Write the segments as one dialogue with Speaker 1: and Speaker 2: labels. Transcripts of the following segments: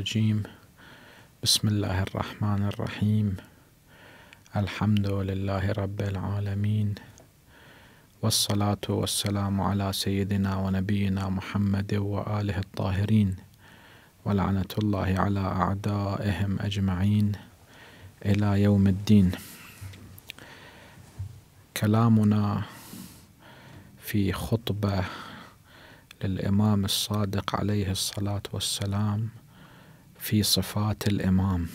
Speaker 1: الرجيم بسم الله الرحمن الرحيم الحمد لله رب العالمين والصلاة والسلام على سيدنا ونبينا محمد وآله الطاهرين ولعنة الله على أعدائهم أجمعين إلى يوم الدين كلامنا في خطبة للإمام الصادق عليه الصلاة والسلام في صفات الإمام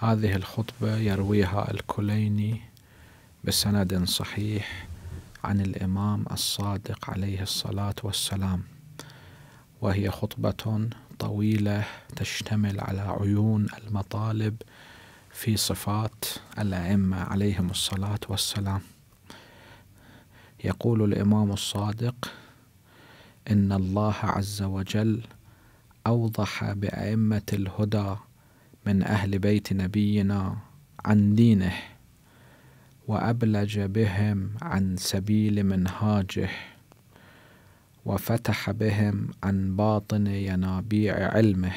Speaker 1: هذه الخطبة يرويها الكليني بسند صحيح عن الإمام الصادق عليه الصلاة والسلام وهي خطبة طويلة تشتمل على عيون المطالب في صفات الأئمة عليهم الصلاة والسلام يقول الإمام الصادق إن الله عز وجل أوضح بأئمة الهدى من أهل بيت نبينا عن دينه وأبلج بهم عن سبيل منهاجه وفتح بهم عن باطن ينابيع علمه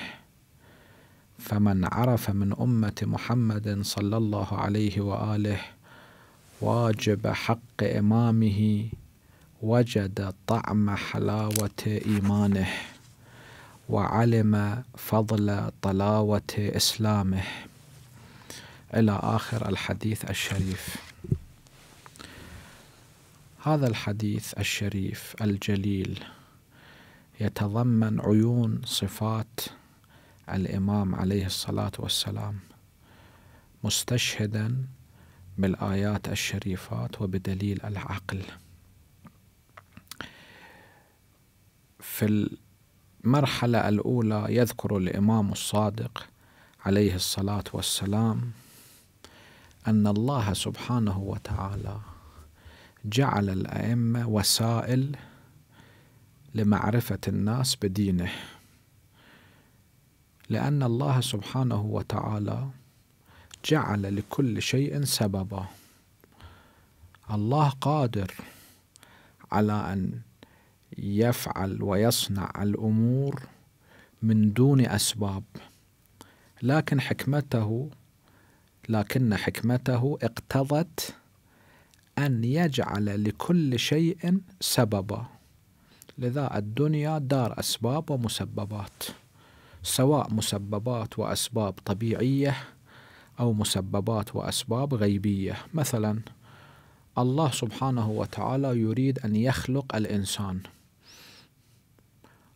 Speaker 1: فمن عرف من أمة محمد صلى الله عليه وآله واجب حق إمامه وجد طعم حلاوة إيمانه وعلم فضل طلاوة إسلامه إلى آخر الحديث الشريف هذا الحديث الشريف الجليل يتضمن عيون صفات الإمام عليه الصلاة والسلام مستشهدا بالآيات الشريفات وبدليل العقل في المرحلة الأولى يذكر الإمام الصادق عليه الصلاة والسلام أن الله سبحانه وتعالى جعل الأئمة وسائل لمعرفة الناس بدينه لأن الله سبحانه وتعالى جعل لكل شيء سببا الله قادر على أن يفعل ويصنع الامور من دون اسباب لكن حكمته لكن حكمته اقتضت ان يجعل لكل شيء سببا لذا الدنيا دار اسباب ومسببات سواء مسببات واسباب طبيعيه او مسببات واسباب غيبيه مثلا الله سبحانه وتعالى يريد ان يخلق الانسان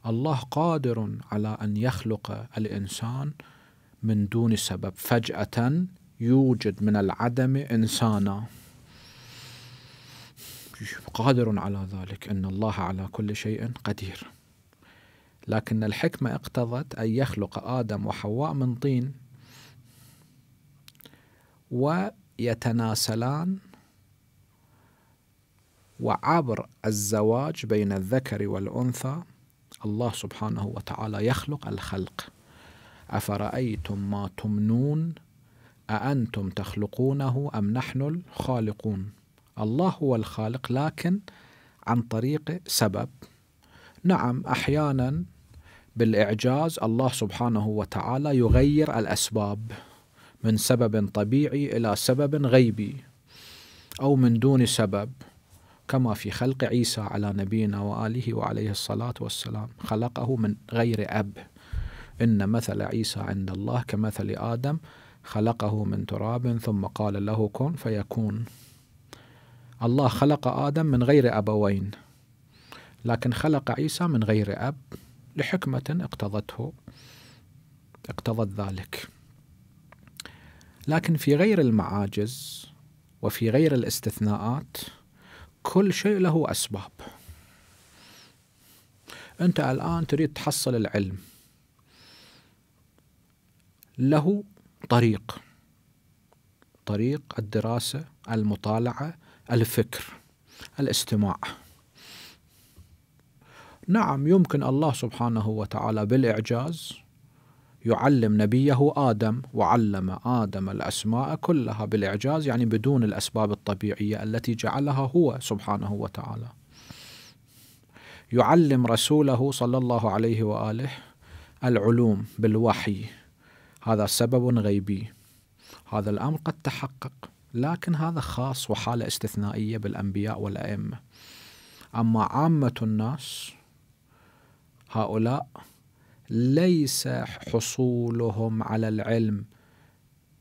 Speaker 1: الله قادر على ان يخلق الانسان من دون سبب فجاه يوجد من العدم انسانا قادر على ذلك ان الله على كل شيء قدير لكن الحكمه اقتضت ان يخلق ادم وحواء من طين ويتناسلان وعبر الزواج بين الذكر والانثى الله سبحانه وتعالى يخلق الخلق أفرأيتم ما تمنون أأنتم تخلقونه أم نحن الخالقون الله هو الخالق لكن عن طريق سبب نعم أحيانا بالإعجاز الله سبحانه وتعالى يغير الأسباب من سبب طبيعي إلى سبب غيبي أو من دون سبب كما في خلق عيسى على نبينا وآله وعليه الصلاة والسلام خلقه من غير أب إن مثل عيسى عند الله كمثل آدم خلقه من تراب ثم قال له كن فيكون الله خلق آدم من غير أبوين لكن خلق عيسى من غير أب لحكمة اقتضته اقتضت ذلك لكن في غير المعاجز وفي غير الاستثناءات كل شيء له أسباب أنت الآن تريد تحصل العلم له طريق طريق الدراسة المطالعة الفكر الاستماع نعم يمكن الله سبحانه وتعالى بالإعجاز يعلم نبيه آدم وعلم آدم الأسماء كلها بالإعجاز يعني بدون الأسباب الطبيعية التي جعلها هو سبحانه وتعالى يعلم رسوله صلى الله عليه وآله العلوم بالوحي هذا سبب غيبي هذا الأمر قد تحقق لكن هذا خاص وحالة استثنائية بالأنبياء والأئمة أما عامة الناس هؤلاء ليس حصولهم على العلم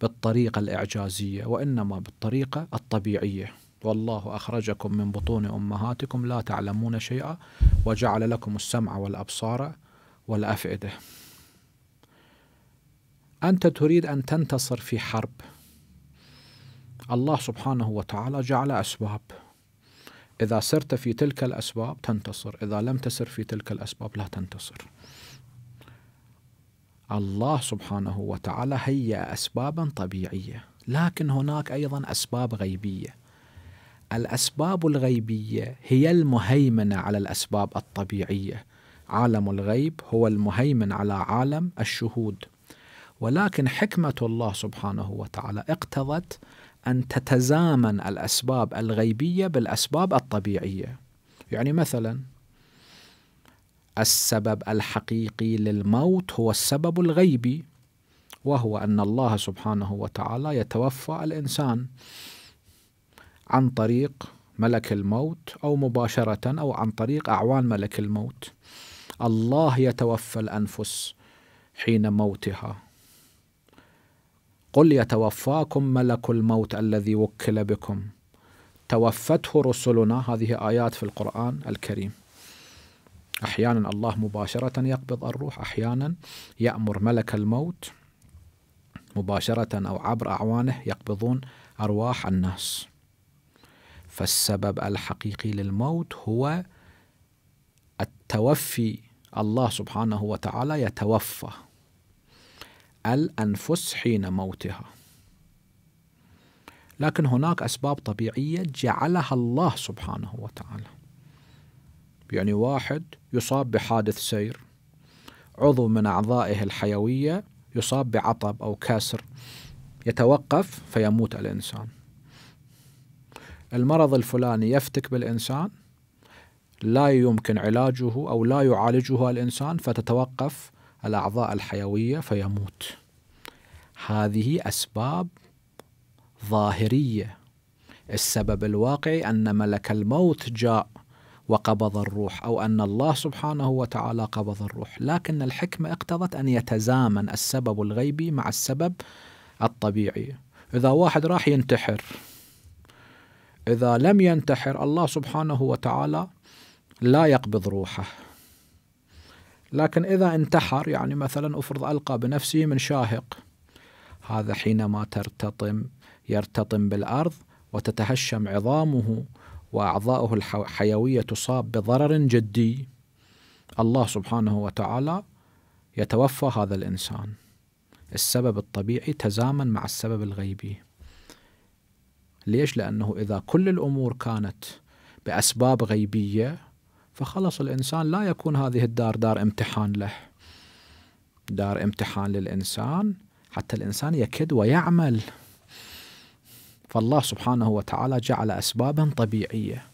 Speaker 1: بالطريقه الاعجازيه وانما بالطريقه الطبيعيه والله اخرجكم من بطون امهاتكم لا تعلمون شيئا وجعل لكم السمع والابصار والافئده انت تريد ان تنتصر في حرب الله سبحانه وتعالى جعل اسباب اذا سرت في تلك الاسباب تنتصر اذا لم تسر في تلك الاسباب لا تنتصر الله سبحانه وتعالى هيأ أسبابا طبيعية لكن هناك أيضا أسباب غيبية الأسباب الغيبية هي المهيمنة على الأسباب الطبيعية عالم الغيب هو المهيمن على عالم الشهود ولكن حكمة الله سبحانه وتعالى اقتضت أن تتزامن الأسباب الغيبية بالأسباب الطبيعية يعني مثلا السبب الحقيقي للموت هو السبب الغيبي وهو أن الله سبحانه وتعالى يتوفى الإنسان عن طريق ملك الموت أو مباشرة أو عن طريق أعوان ملك الموت الله يتوفى الأنفس حين موتها قل يتوفاكم ملك الموت الذي وكل بكم توفته رسلنا هذه آيات في القرآن الكريم أحيانا الله مباشرة يقبض الروح أحيانا يأمر ملك الموت مباشرة أو عبر أعوانه يقبضون أرواح الناس فالسبب الحقيقي للموت هو التوفي الله سبحانه وتعالى يتوفى الأنفس حين موتها لكن هناك أسباب طبيعية جعلها الله سبحانه وتعالى يعني واحد يصاب بحادث سير عضو من أعضائه الحيوية يصاب بعطب أو كسر يتوقف فيموت الإنسان المرض الفلاني يفتك بالإنسان لا يمكن علاجه أو لا يعالجه الإنسان فتتوقف الأعضاء الحيوية فيموت هذه أسباب ظاهرية السبب الواقعي أن ملك الموت جاء وقبض الروح او ان الله سبحانه وتعالى قبض الروح لكن الحكمه اقتضت ان يتزامن السبب الغيبي مع السبب الطبيعي اذا واحد راح ينتحر اذا لم ينتحر الله سبحانه وتعالى لا يقبض روحه لكن اذا انتحر يعني مثلا افرض القى بنفسه من شاهق هذا حينما ترتطم يرتطم بالارض وتتهشم عظامه واعضائه الحيويه تصاب بضرر جدي الله سبحانه وتعالى يتوفى هذا الانسان السبب الطبيعي تزامن مع السبب الغيبي ليش لانه اذا كل الامور كانت باسباب غيبيه فخلص الانسان لا يكون هذه الدار دار امتحان له دار امتحان للانسان حتى الانسان يكد ويعمل فالله سبحانه وتعالى جعل أسبابا طبيعية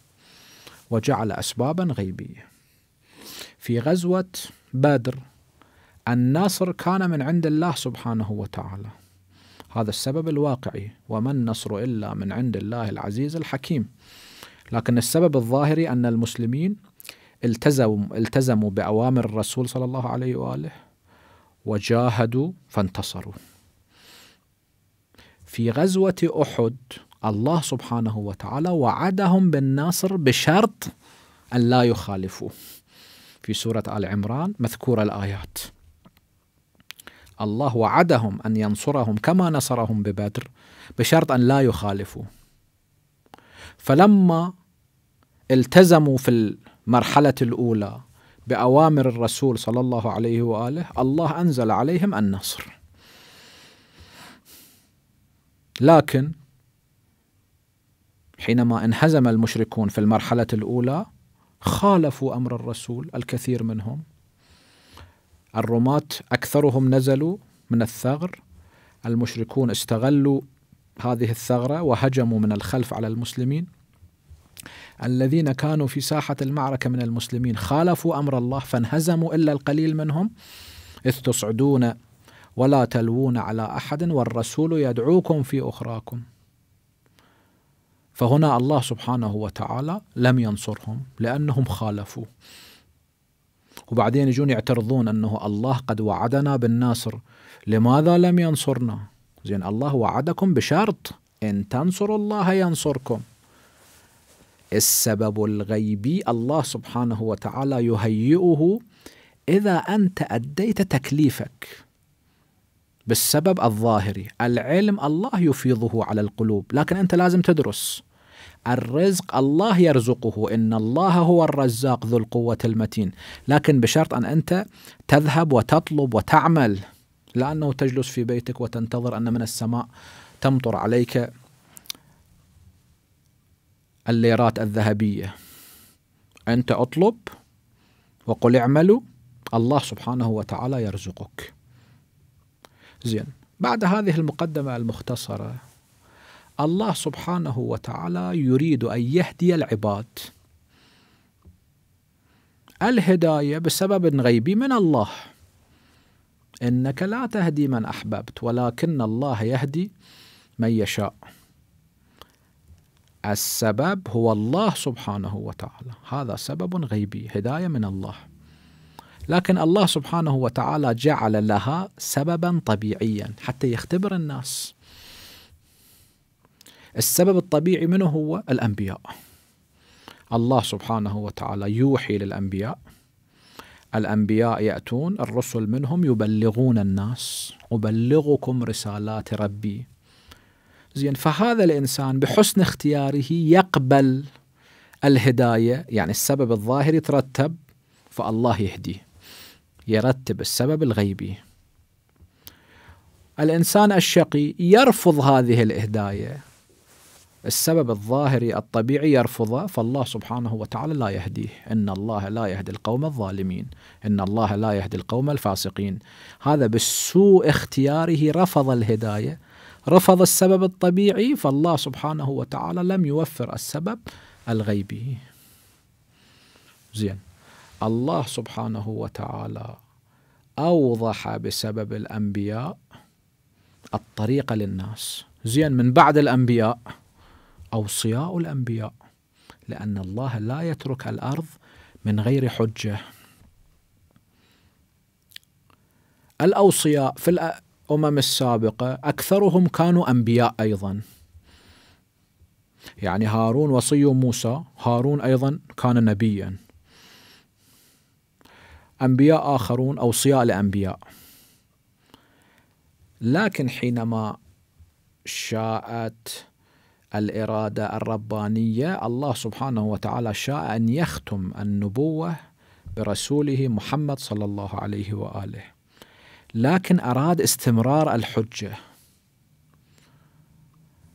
Speaker 1: وجعل أسبابا غيبية في غزوة بدر النصر كان من عند الله سبحانه وتعالى هذا السبب الواقعي وما النصر إلا من عند الله العزيز الحكيم لكن السبب الظاهري أن المسلمين التزموا التزموا بأوامر الرسول صلى الله عليه وآله وجاهدوا فانتصروا في غزوة أحد الله سبحانه وتعالى وعدهم بالنصر بشرط أن لا يخالفوا في سورة آل عمران مذكورة الآيات الله وعدهم أن ينصرهم كما نصرهم ببدر بشرط أن لا يخالفوا فلما التزموا في المرحلة الأولى بأوامر الرسول صلى الله عليه وآله الله أنزل عليهم النصر لكن حينما انهزم المشركون في المرحله الاولى خالفوا امر الرسول الكثير منهم الرماة اكثرهم نزلوا من الثغر المشركون استغلوا هذه الثغره وهجموا من الخلف على المسلمين الذين كانوا في ساحه المعركه من المسلمين خالفوا امر الله فانهزموا الا القليل منهم اذ تصعدون ولا تلوون على أحد والرسول يدعوكم في أخراكم فهنا الله سبحانه وتعالى لم ينصرهم لأنهم خالفوا وبعدين يجون يعترضون أنه الله قد وعدنا بالناصر لماذا لم ينصرنا زين الله وعدكم بشرط إن تنصروا الله ينصركم السبب الغيبي الله سبحانه وتعالى يهيئه إذا أنت أديت تكليفك بالسبب الظاهري العلم الله يفيضه على القلوب لكن أنت لازم تدرس الرزق الله يرزقه إن الله هو الرزاق ذو القوة المتين لكن بشرط أن أنت تذهب وتطلب وتعمل لأنه تجلس في بيتك وتنتظر أن من السماء تمطر عليك الليرات الذهبية أنت أطلب وقل اعملوا الله سبحانه وتعالى يرزقك زين بعد هذه المقدمة المختصرة الله سبحانه وتعالى يريد أن يهدي العباد الهداية بسبب غيبي من الله إنك لا تهدي من أحببت ولكن الله يهدي من يشاء السبب هو الله سبحانه وتعالى هذا سبب غيبي هداية من الله لكن الله سبحانه وتعالى جعل لها سببا طبيعيا حتى يختبر الناس السبب الطبيعي منه هو الأنبياء الله سبحانه وتعالى يوحي للأنبياء الأنبياء يأتون الرسل منهم يبلغون الناس أبلغكم رسالات ربي زين فهذا الإنسان بحسن اختياره يقبل الهداية يعني السبب الظاهر يترتب فالله يهديه يرتب السبب الغيبي الإنسان الشقي يرفض هذه الهداية السبب الظاهري الطبيعي يرفضه فالله سبحانه وتعالى لا يهديه إن الله لا يهدي القوم الظالمين إن الله لا يهدي القوم الفاسقين هذا بالسوء اختياره رفض الهداية رفض السبب الطبيعي فالله سبحانه وتعالى لم يوفر السبب الغيبي زين الله سبحانه وتعالى أوضح بسبب الأنبياء الطريقة للناس زين من بعد الأنبياء أوصياء الأنبياء لأن الله لا يترك الأرض من غير حجة الأوصياء في الأمم السابقة أكثرهم كانوا أنبياء أيضا يعني هارون وصي موسى هارون أيضا كان نبيا أنبياء آخرون أوصياء لأنبياء لكن حينما شاءت الإرادة الربانية الله سبحانه وتعالى شاء أن يختم النبوة برسوله محمد صلى الله عليه وآله لكن أراد استمرار الحجة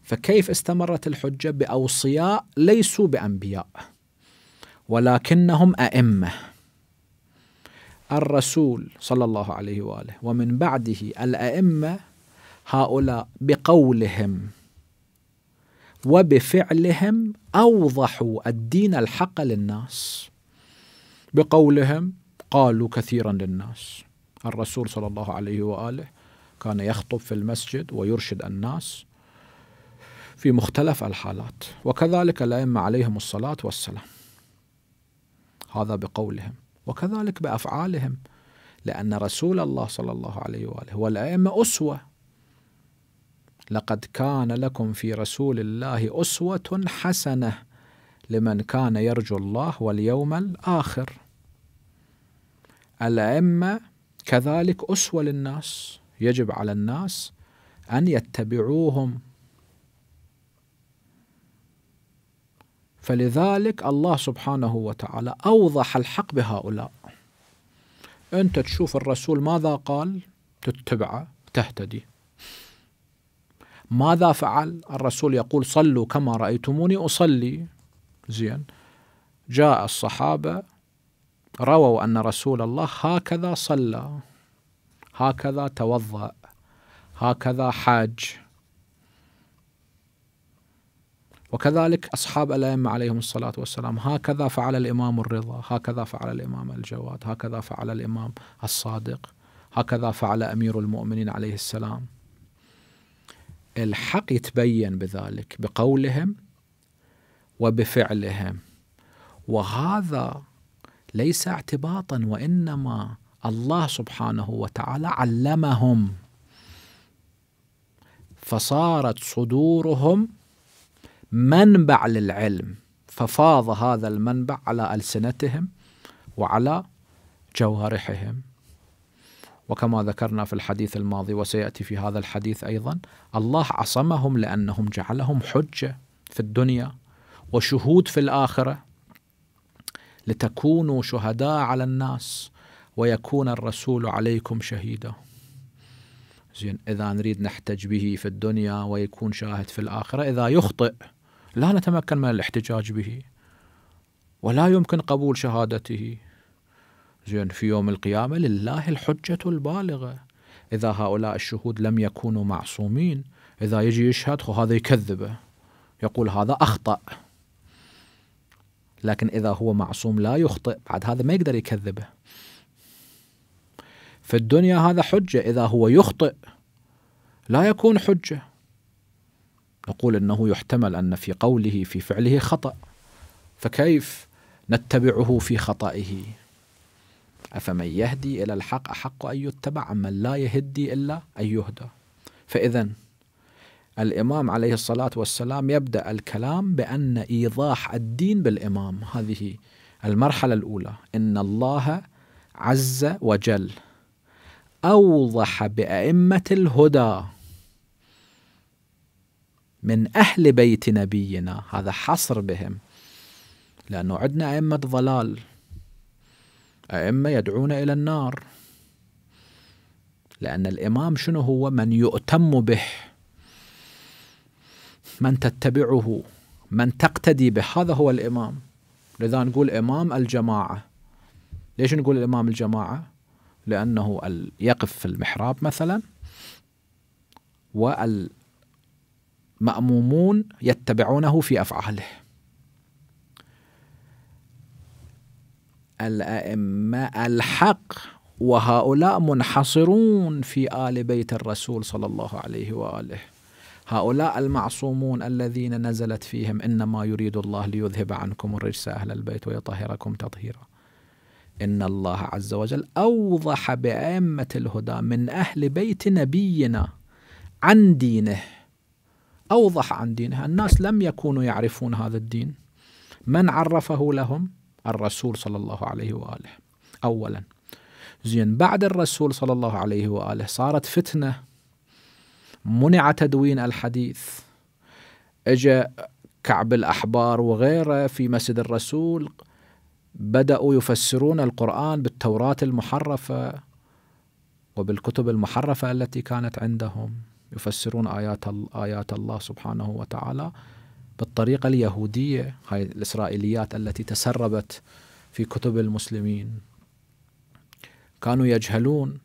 Speaker 1: فكيف استمرت الحجة بأوصياء ليسوا بأنبياء ولكنهم أئمة الرسول صلى الله عليه واله ومن بعده الائمه هؤلاء بقولهم وبفعلهم اوضحوا الدين الحق للناس بقولهم قالوا كثيرا للناس الرسول صلى الله عليه واله كان يخطب في المسجد ويرشد الناس في مختلف الحالات وكذلك الائمه عليهم الصلاه والسلام هذا بقولهم وكذلك بافعالهم لان رسول الله صلى الله عليه واله والائمه اسوه لقد كان لكم في رسول الله اسوه حسنه لمن كان يرجو الله واليوم الاخر الائمه كذلك اسوه للناس يجب على الناس ان يتبعوهم فلذلك الله سبحانه وتعالى أوضح الحق بهؤلاء أنت تشوف الرسول ماذا قال تتبعه تهتدي ماذا فعل الرسول يقول صلوا كما رأيتموني أصلي زين جاء الصحابة رووا أن رسول الله هكذا صلى هكذا توضأ هكذا حاج وكذلك أصحاب الأئمة عليهم الصلاة والسلام هكذا فعل الإمام الرضا هكذا فعل الإمام الجواد هكذا فعل الإمام الصادق هكذا فعل أمير المؤمنين عليه السلام الحق يتبين بذلك بقولهم وبفعلهم وهذا ليس اعتباطا وانما الله سبحانه وتعالى علمهم فصارت صدورهم منبع للعلم ففاض هذا المنبع على ألسنتهم وعلى جوارحهم وكما ذكرنا في الحديث الماضي وسياتي في هذا الحديث ايضا الله عصمهم لانهم جعلهم حجه في الدنيا وشهود في الاخره لتكونوا شهداء على الناس ويكون الرسول عليكم شهيدا زين اذا نريد نحتج به في الدنيا ويكون شاهد في الاخره اذا يخطئ لا نتمكن من الاحتجاج به ولا يمكن قبول شهادته زين في يوم القيامة لله الحجة البالغة إذا هؤلاء الشهود لم يكونوا معصومين إذا يجي يشهد هذا يكذبه يقول هذا أخطأ لكن إذا هو معصوم لا يخطئ بعد هذا ما يقدر يكذبه في الدنيا هذا حجة إذا هو يخطئ لا يكون حجة نقول انه يحتمل ان في قوله في فعله خطا فكيف نتبعه في خطئه افمن يهدي الى الحق احق ان يتبع من لا يهدي الا ان يهدى فاذا الامام عليه الصلاه والسلام يبدا الكلام بان ايضاح الدين بالامام هذه المرحله الاولى ان الله عز وجل اوضح بائمه الهدى من أهل بيت نبينا هذا حصر بهم لأنه عندنا أئمة ضلال أئمة يدعون إلى النار لأن الإمام شنو هو من يؤتم به من تتبعه من تقتدي به هذا هو الإمام لذا نقول إمام الجماعة ليش نقول الإمام الجماعة لأنه يقف في المحراب مثلا مأمومون يتبعونه في أفعاله الأئمة الحق وهؤلاء منحصرون في آل بيت الرسول صلى الله عليه وآله هؤلاء المعصومون الذين نزلت فيهم إنما يريد الله ليذهب عنكم الرجس أهل البيت ويطهركم تطهيرا إن الله عز وجل أوضح بأئمة الهدى من أهل بيت نبينا عن دينه أوضح عن دينها الناس لم يكونوا يعرفون هذا الدين من عرفه لهم الرسول صلى الله عليه وآله أولا زين بعد الرسول صلى الله عليه وآله صارت فتنة منع تدوين الحديث اجا كعب الأحبار وغيره في مسجد الرسول بدأوا يفسرون القرآن بالتوراة المحرفة وبالكتب المحرفة التي كانت عندهم يفسرون آيات آيات الله سبحانه وتعالى بالطريقة اليهودية هاي الإسرائيليات التي تسربت في كتب المسلمين كانوا يجهلون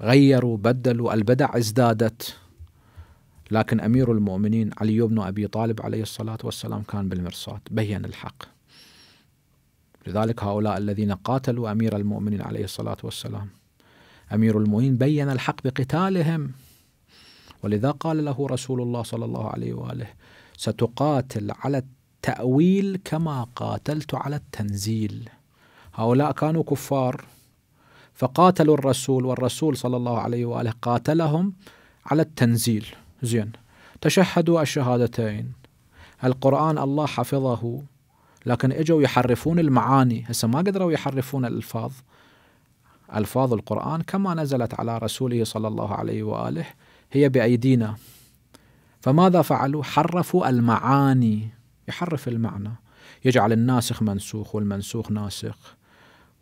Speaker 1: غيروا بدلوا البدع ازدادت لكن أمير المؤمنين علي بن أبي طالب عليه الصلاة والسلام كان بالمرصاد بين الحق لذلك هؤلاء الذين قاتلوا أمير المؤمنين عليه الصلاة والسلام أمير المؤمنين بين الحق بقتالهم ولذا قال له رسول الله صلى الله عليه واله ستقاتل على التاويل كما قاتلت على التنزيل هؤلاء كانوا كفار فقاتلوا الرسول والرسول صلى الله عليه واله قاتلهم على التنزيل زين تشهدوا الشهادتين القران الله حفظه لكن اجوا يحرفون المعاني هسه ما قدروا يحرفون الالفاظ الفاظ القران كما نزلت على رسوله صلى الله عليه واله هي بايدينا فماذا فعلوا؟ حرفوا المعاني يحرف المعنى يجعل الناسخ منسوخ والمنسوخ ناسخ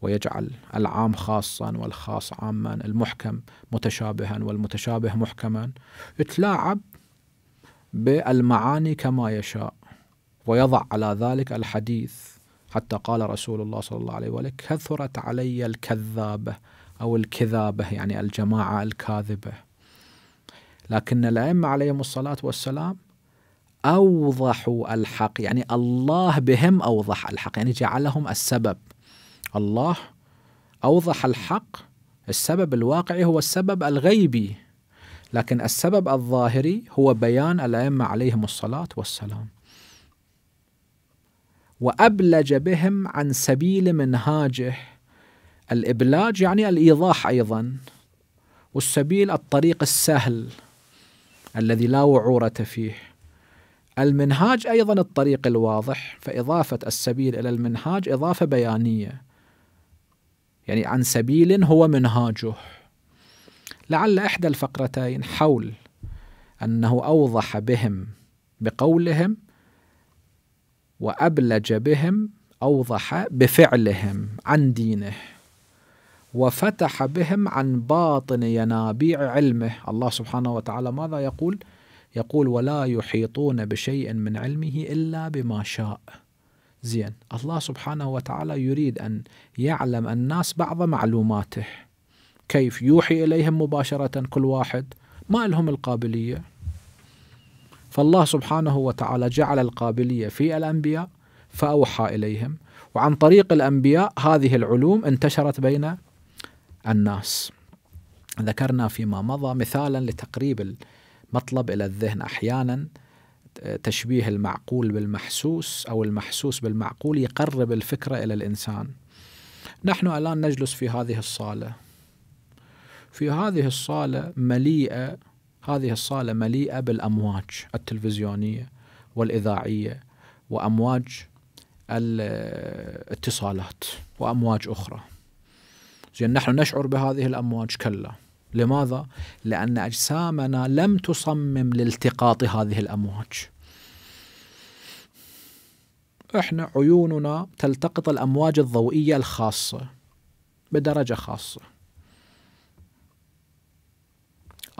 Speaker 1: ويجعل العام خاصا والخاص عاما المحكم متشابها والمتشابه محكما يتلاعب بالمعاني كما يشاء ويضع على ذلك الحديث حتى قال رسول الله صلى الله عليه وآله كثرت علي الكذابة أو الكذابة يعني الجماعة الكاذبة لكن الأئمة عليهم الصلاة والسلام أوضحوا الحق يعني الله بهم أوضح الحق يعني جعلهم السبب الله أوضح الحق السبب الواقعي هو السبب الغيبي لكن السبب الظاهري هو بيان الأئمة عليهم الصلاة والسلام وأبلج بهم عن سبيل منهاجه الإبلاج يعني الإيضاح أيضا والسبيل الطريق السهل الذي لا وعورة فيه المنهاج أيضا الطريق الواضح فإضافة السبيل إلى المنهاج إضافة بيانية يعني عن سبيل هو منهاجه لعل إحدى الفقرتين حول أنه أوضح بهم بقولهم وأبلج بهم أوضح بفعلهم عن دينه وفتح بهم عن باطن ينابيع علمه الله سبحانه وتعالى ماذا يقول يقول ولا يحيطون بشيء من علمه إلا بما شاء زين الله سبحانه وتعالى يريد أن يعلم الناس بعض معلوماته كيف يوحي إليهم مباشرة كل واحد ما لهم القابلية فالله سبحانه وتعالى جعل القابلية في الأنبياء فأوحى إليهم وعن طريق الأنبياء هذه العلوم انتشرت بين الناس ذكرنا فيما مضى مثالا لتقريب المطلب الى الذهن احيانا تشبيه المعقول بالمحسوس او المحسوس بالمعقول يقرب الفكره الى الانسان. نحن الان نجلس في هذه الصاله. في هذه الصاله مليئه هذه الصاله مليئه بالامواج التلفزيونيه والاذاعيه وامواج الاتصالات وامواج اخرى. زين نحن نشعر بهذه الأمواج كلا لماذا؟ لأن أجسامنا لم تصمم لالتقاط هذه الأمواج احنا عيوننا تلتقط الامواج الضوئيه الخاصه بدرجه خاصه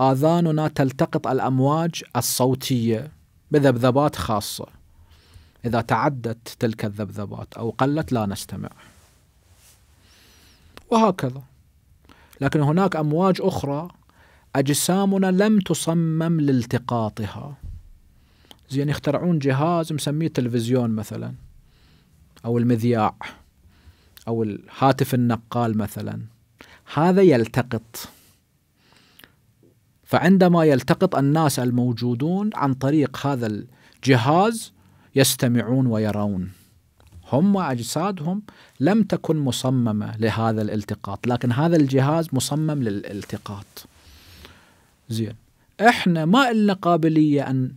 Speaker 1: اذاننا تلتقط الامواج الصوتيه بذبذبات خاصه اذا تعدت تلك الذبذبات او قلت لا نستمع وهكذا لكن هناك امواج اخرى اجسامنا لم تصمم لالتقاطها زين يخترعون جهاز مسميه تلفزيون مثلا او المذياع او الهاتف النقال مثلا هذا يلتقط فعندما يلتقط الناس الموجودون عن طريق هذا الجهاز يستمعون ويرون هم وأجسادهم لم تكن مصممة لهذا الالتقاط لكن هذا الجهاز مصمم للالتقاط زين احنا ما إلنا قابلية أن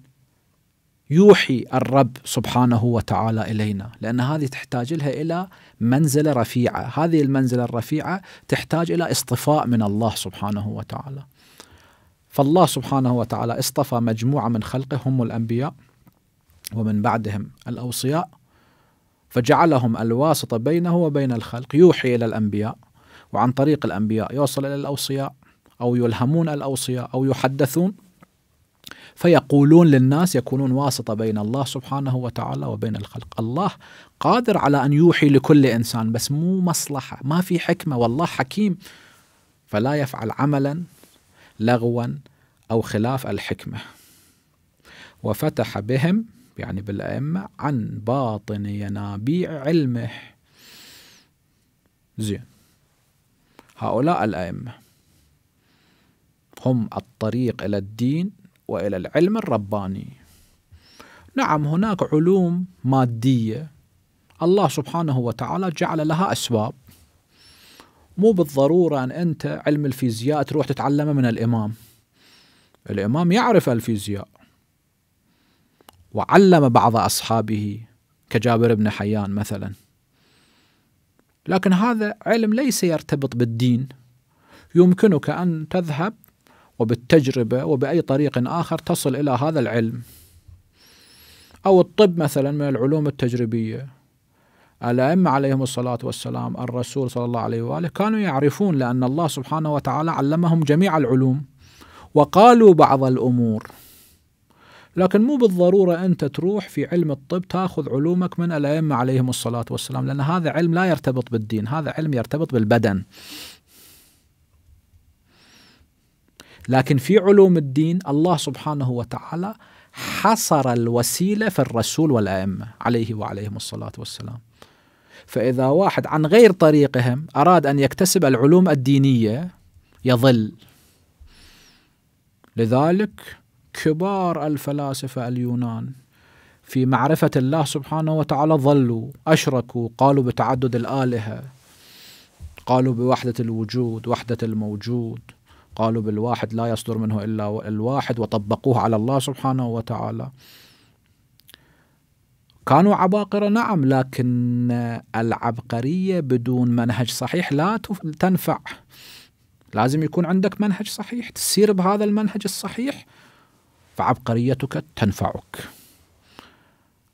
Speaker 1: يوحي الرب سبحانه وتعالى الينا لان هذه تحتاج لها الى منزله رفيعه، هذه المنزله الرفيعه تحتاج الى اصطفاء من الله سبحانه وتعالى. فالله سبحانه وتعالى اصطفى مجموعه من خلقه هم الانبياء ومن بعدهم الاوصياء فجعلهم الواسطة بينه وبين الخلق يوحي إلى الأنبياء وعن طريق الأنبياء يوصل إلى الأوصياء أو يلهمون الأوصياء أو يحدثون فيقولون للناس يكونون واسطة بين الله سبحانه وتعالى وبين الخلق الله قادر على أن يوحي لكل إنسان بس مو مصلحة ما في حكمة والله حكيم فلا يفعل عملا لغوا أو خلاف الحكمة وفتح بهم يعني بالأئمة عن باطن ينابيع علمه زين هؤلاء الأئمة هم الطريق إلى الدين وإلى العلم الرباني نعم هناك علوم مادية الله سبحانه وتعالى جعل لها أسباب مو بالضرورة أن أنت علم الفيزياء تروح تتعلمه من الإمام الإمام يعرف الفيزياء وعلم بعض أصحابه كجابر بن حيان مثلا لكن هذا علم ليس يرتبط بالدين يمكنك أن تذهب وبالتجربة وبأي طريق آخر تصل إلى هذا العلم أو الطب مثلا من العلوم التجريبية الأئمة عليهم الصلاة والسلام الرسول صلى الله عليه وآله كانوا يعرفون لأن الله سبحانه وتعالى علمهم جميع العلوم وقالوا بعض الأمور لكن مو بالضرورة أنت تروح في علم الطب تأخذ علومك من الأئمة عليهم الصلاة والسلام لأن هذا علم لا يرتبط بالدين هذا علم يرتبط بالبدن لكن في علوم الدين الله سبحانه وتعالى حصر الوسيلة في الرسول والأئمة عليه وعليهم الصلاة والسلام فإذا واحد عن غير طريقهم أراد أن يكتسب العلوم الدينية يظل لذلك كبار الفلاسفة اليونان في معرفة الله سبحانه وتعالى ظلوا أشركوا قالوا بتعدد الآلهة قالوا بوحدة الوجود وحدة الموجود قالوا بالواحد لا يصدر منه إلا الواحد وطبقوه على الله سبحانه وتعالى كانوا عباقرة نعم لكن العبقرية بدون منهج صحيح لا تنفع لازم يكون عندك منهج صحيح تسير بهذا المنهج الصحيح فعبقريتك تنفعك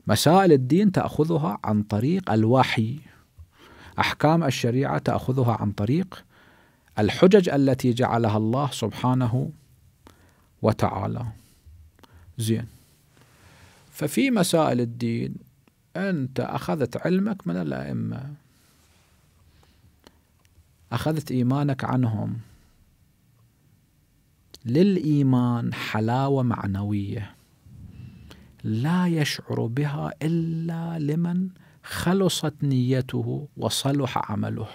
Speaker 1: مسائل الدين تأخذها عن طريق الوحي أحكام الشريعة تأخذها عن طريق الحجج التي جعلها الله سبحانه وتعالى زين ففي مسائل الدين أنت أخذت علمك من الأئمة أخذت إيمانك عنهم للايمان حلاوه معنويه لا يشعر بها الا لمن خلصت نيته وصلح عمله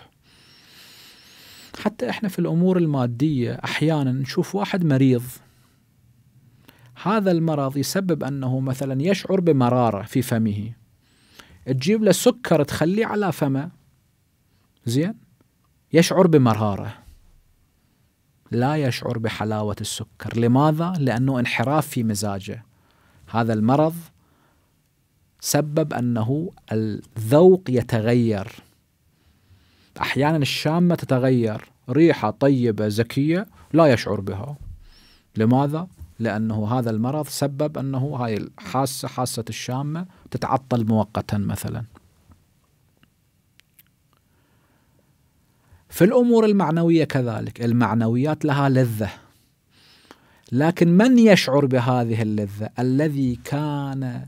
Speaker 1: حتى احنا في الامور الماديه احيانا نشوف واحد مريض هذا المرض يسبب انه مثلا يشعر بمراره في فمه تجيب له سكر تخليه على فمه زين يشعر بمراره لا يشعر بحلاوة السكر لماذا؟ لأنه انحراف في مزاجه هذا المرض سبب أنه الذوق يتغير أحيانا الشامة تتغير ريحة طيبة زكية لا يشعر بها لماذا؟ لأنه هذا المرض سبب أنه هاي الحاسة حاسة الشامة تتعطل مؤقتا مثلا في الأمور المعنوية كذلك المعنويات لها لذة لكن من يشعر بهذه اللذة الذي كان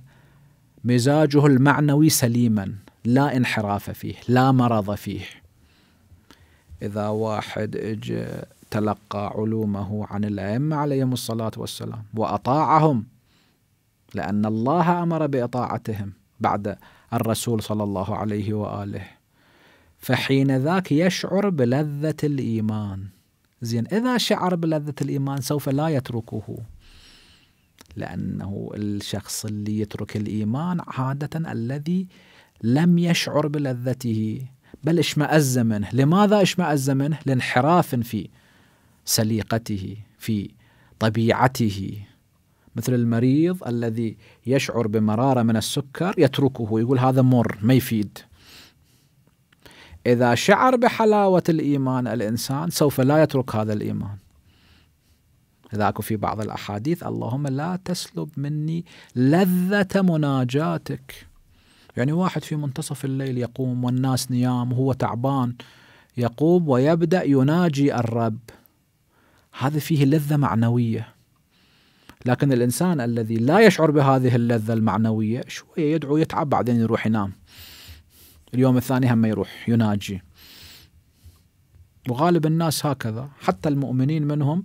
Speaker 1: مزاجه المعنوي سليما لا انحراف فيه لا مرض فيه إذا واحد اجى تلقى علومه عن الأئمة عليهم الصلاة والسلام وأطاعهم لأن الله أمر بإطاعتهم بعد الرسول صلى الله عليه وآله فحين ذاك يشعر بلذة الإيمان زين إذا شعر بلذة الإيمان سوف لا يتركه لأنه الشخص اللي يترك الإيمان عادة الذي لم يشعر بلذته بل اشمأز منه لماذا اشمأز منه لانحراف في سليقته في طبيعته مثل المريض الذي يشعر بمرارة من السكر يتركه يقول هذا مر ما يفيد إذا شعر بحلاوة الإيمان الإنسان سوف لا يترك هذا الإيمان أكو في بعض الأحاديث اللهم لا تسلب مني لذة مناجاتك يعني واحد في منتصف الليل يقوم والناس نيام وهو تعبان يقوم ويبدأ يناجي الرب هذا فيه لذة معنوية لكن الإنسان الذي لا يشعر بهذه اللذة المعنوية شوية يدعو يتعب بعدين يروح ينام اليوم الثاني هم يروح يناجي وغالب الناس هكذا حتى المؤمنين منهم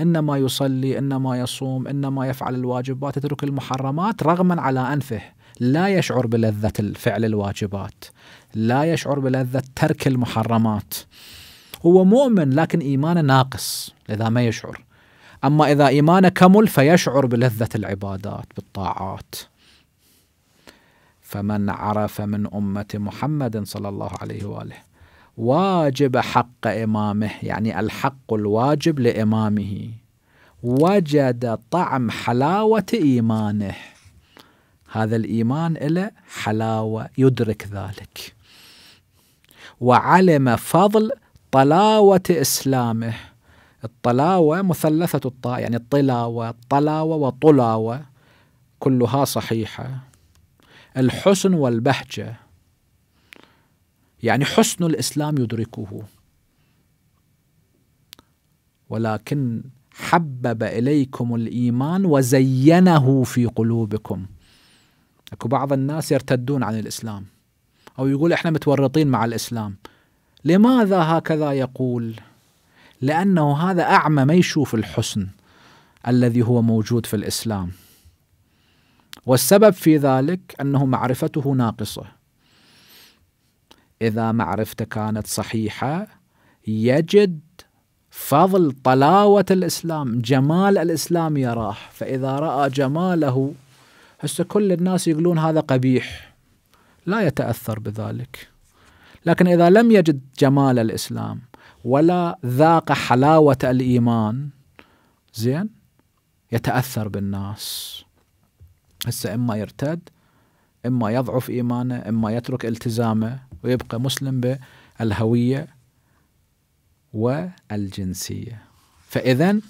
Speaker 1: انما يصلي انما يصوم انما يفعل الواجبات يترك المحرمات رغما على انفه لا يشعر بلذه فعل الواجبات لا يشعر بلذه ترك المحرمات هو مؤمن لكن ايمانه ناقص لذا ما يشعر اما اذا ايمانه كمل فيشعر بلذه العبادات بالطاعات فمن عرف من أمة محمد صلى الله عليه وآله واجب حق إمامه يعني الحق الواجب لإمامه وجد طعم حلاوة إيمانه هذا الإيمان إلى حلاوة يدرك ذلك وعلم فضل طلاوة إسلامه الطلاوة مثلثة الطاء يعني الطلاوة طلاوة وطلاوة كلها صحيحة الحسن والبهجة يعني حسن الإسلام يدركه ولكن حبب إليكم الإيمان وزينه في قلوبكم أكو بعض الناس يرتدون عن الإسلام أو يقول إحنا متورطين مع الإسلام لماذا هكذا يقول؟ لأنه هذا أعمى ما يشوف الحسن الذي هو موجود في الإسلام والسبب في ذلك أنه معرفته ناقصة إذا معرفته كانت صحيحة يجد فضل طلاوة الإسلام جمال الإسلام يراه فإذا رأى جماله هسه كل الناس يقولون هذا قبيح لا يتأثر بذلك لكن إذا لم يجد جمال الإسلام ولا ذاق حلاوة الإيمان زين يتأثر بالناس هسه إما يرتد إما يضعف إيمانه إما يترك التزامه ويبقى مسلم بالهوية والجنسية فإذا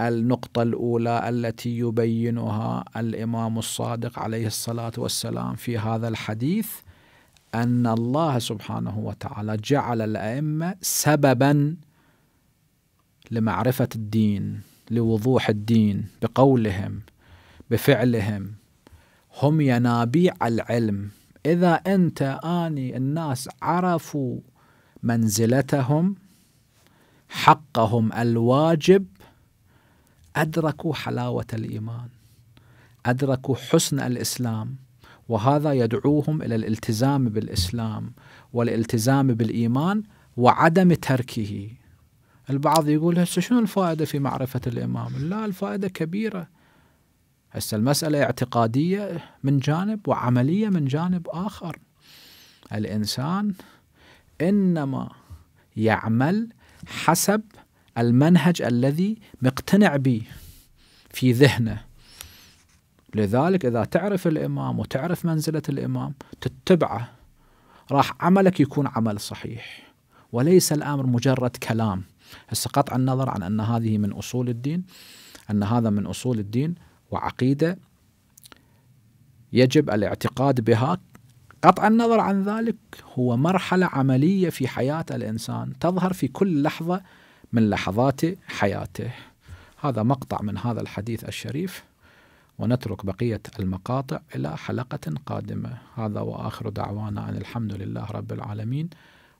Speaker 1: النقطة الأولى التي يبينها الإمام الصادق عليه الصلاة والسلام في هذا الحديث أن الله سبحانه وتعالى جعل الأئمة سببا لمعرفة الدين لوضوح الدين بقولهم بفعلهم هم ينابيع العلم إذا أنت آني الناس عرفوا منزلتهم حقهم الواجب أدركوا حلاوة الإيمان أدركوا حسن الإسلام وهذا يدعوهم إلى الالتزام بالإسلام والالتزام بالإيمان وعدم تركه البعض يقول هسه شنو الفائدة في معرفة الإمام لا الفائدة كبيرة هسه المسألة اعتقادية من جانب وعملية من جانب آخر الإنسان إنما يعمل حسب المنهج الذي مقتنع به في ذهنه لذلك إذا تعرف الإمام وتعرف منزلة الإمام تتبعه راح عملك يكون عمل صحيح وليس الأمر مجرد كلام هسه قطع النظر عن أن هذه من أصول الدين أن هذا من أصول الدين وعقيدة يجب الاعتقاد بها قطع النظر عن ذلك هو مرحلة عملية في حياة الإنسان تظهر في كل لحظة من لحظات حياته هذا مقطع من هذا الحديث الشريف ونترك بقية المقاطع إلى حلقة قادمة هذا وآخر دعوانا أن الحمد لله رب العالمين